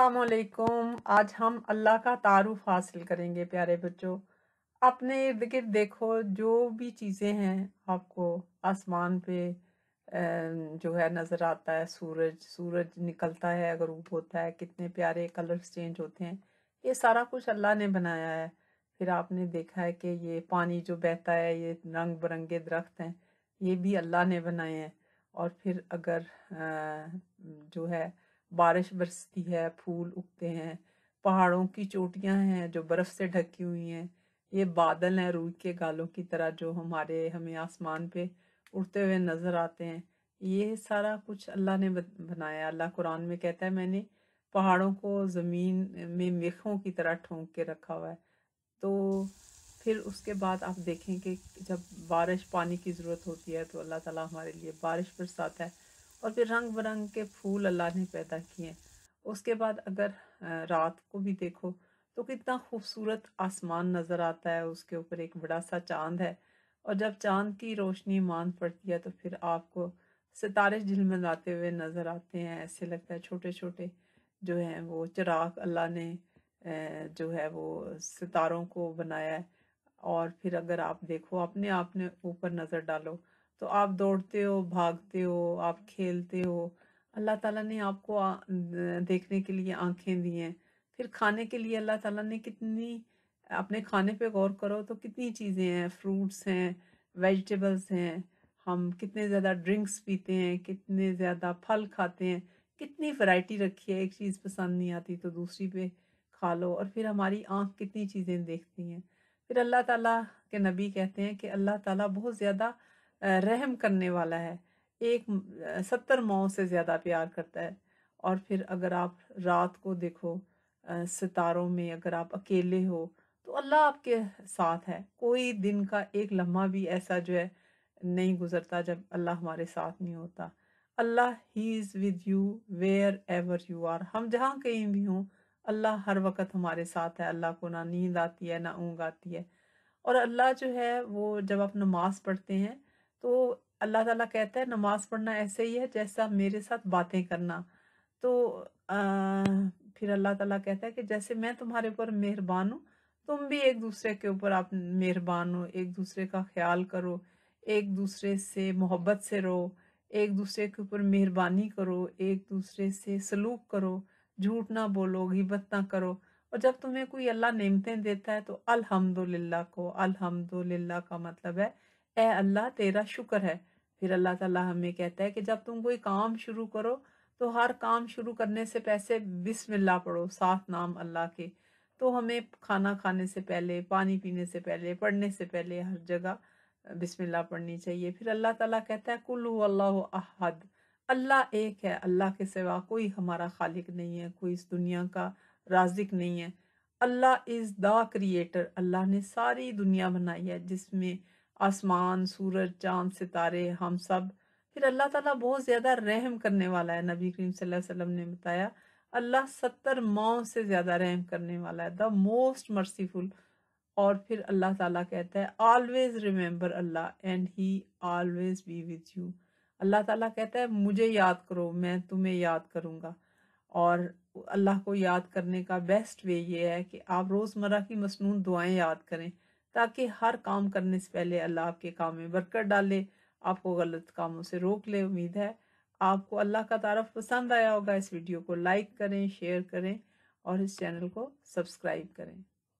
असलकुम आज हम अल्लाह का तारुफ हासिल करेंगे प्यारे बच्चों अपने इर्द गिर्द देखो जो भी चीज़ें हैं आपको आसमान पे जो है नज़र आता है सूरज सूरज निकलता है गरूब होता है कितने प्यारे कलर्स चेंज होते हैं ये सारा कुछ अल्लाह ने बनाया है फिर आपने देखा है कि ये पानी जो बहता है ये रंग बिरंगे दरख्त हैं ये भी अल्लाह ने बनाए हैं और फिर अगर जो है बारिश बरसती है फूल उगते हैं पहाड़ों की चोटियां हैं जो बर्फ़ से ढकी हुई हैं ये बादल हैं रूह के गालों की तरह जो हमारे हमें आसमान पे उड़ते हुए नज़र आते हैं ये सारा कुछ अल्लाह ने बनाया अल्लाह कुरान में कहता है मैंने पहाड़ों को ज़मीन में मेखों की तरह ठोंक के रखा हुआ है तो फिर उसके बाद आप देखें कि जब बारिश पानी की ज़रूरत होती है तो अल्लाह ताला हमारे लिए बारिश बरसाता है और फिर रंग बिरंग के फूल अल्लाह ने पैदा किए उसके बाद अगर रात को भी देखो तो कितना खूबसूरत आसमान नज़र आता है उसके ऊपर एक बड़ा सा चांद है और जब चांद की रोशनी मान पड़ती है तो फिर आपको सितारे झिलमिलाते हुए नज़र आते हैं ऐसे लगता है छोटे छोटे जो हैं वो चिराग अल्लाह ने जो है वो सितारों को बनाया है और फिर अगर आप देखो अपने आप ने ऊपर नज़र डालो तो आप दौड़ते हो भागते हो आप खेलते हो अल्लाह ताला ने आपको देखने के लिए आंखें दी हैं फिर खाने के लिए अल्लाह ताला ने कितनी अपने खाने पे गौर करो तो कितनी चीज़ें हैं फ्रूट्स हैं वेजिटेबल्स हैं हम कितने ज़्यादा ड्रिंक्स पीते हैं कितने ज़्यादा फल खाते हैं कितनी वैरायटी रखी है एक चीज़ पसंद नहीं आती तो दूसरी पे खा लो और फिर हमारी आँख कितनी चीज़ें देखती हैं फिर अल्लाह ताला के नबी कहते हैं कि अल्लाह ताला बहुत ज़्यादा रहम करने वाला है एक सत्तर माओ से ज़्यादा प्यार करता है और फिर अगर आप रात को देखो सितारों में अगर आप अकेले हो तो अल्लाह आपके साथ है कोई दिन का एक लम्हा भी ऐसा जो है नहीं गुजरता जब अल्लाह हमारे साथ नहीं होता Allah he is with you wherever you are हम जहाँ कहीं भी हों अल्लाह हर वक्त हमारे साथ है अल्लाह को ना नींद आती है ना ऊँग आती है और अल्लाह जो है वो जब आप नमाज़ पढ़ते हैं तो अल्लाह ताला कहता है नमाज पढ़ना ऐसे ही है जैसा मेरे साथ बातें करना तो आ, फिर अल्लाह ताला कहता है कि जैसे मैं तुम्हारे ऊपर मेहरबान हूँ तुम भी एक दूसरे के ऊपर आप मेहरबान हो एक दूसरे का ख्याल करो एक दूसरे से मोहब्बत से रहो एक दूसरे के ऊपर मेहरबानी करो एक दूसरे से सलूक करो झूठ ना बोलो गिबत ना करो और जब तुम्हें कोई अल्लाह नेमतें देता है तो अल्हम्दुलिल्लाह को अल्हम्दुलिल्लाह का मतलब है ए अल्लाह तेरा शुक्र है फिर अल्लाह ताला हमें कहता है कि जब तुम कोई काम शुरू करो तो हर काम शुरू करने से पैसे बिस्मिल्लाह पढ़ो सात नाम अल्लाह के तो हमें खाना खाने से पहले पानी पीने से पहले पढ़ने से पहले हर जगह बिस्मिल्लाह पढ़नी चाहिए फिर अल्लाह ताला कहता है कुल अल्लाह अहद अल्लाह एक है अल्लाह के सिवा कोई हमारा खालिक नहीं है कोई इस दुनिया का राजिक नहीं है अल्लाह इज़ द क्रिएटर अल्लाह ने सारी दुनिया बनाई है जिसमें आसमान सूरज चांद सितारे हम सब फिर अल्लाह ताला बहुत ज़्यादा रहम करने वाला है नबी करीम वसल्लम ने बताया अल्लाह सत्तर माओ से ज़्यादा रहम करने वाला है द मोस्ट मर्सीफुल और फिर अल्लाह ताला कहता है always remember Allah and he always be with you अल्लाह ताला कहता है मुझे याद करो मैं तुम्हें याद करूँगा और अल्लाह को याद करने का बेस्ट वे ये है कि आप रोज़मर्रा की मसनून दुआएं याद करें ताकि हर काम करने से पहले अल्लाह आपके काम में बरकत डाले आपको गलत कामों से रोक ले उम्मीद है आपको अल्लाह का तारफ पसंद आया होगा इस वीडियो को लाइक करें शेयर करें और इस चैनल को सब्सक्राइब करें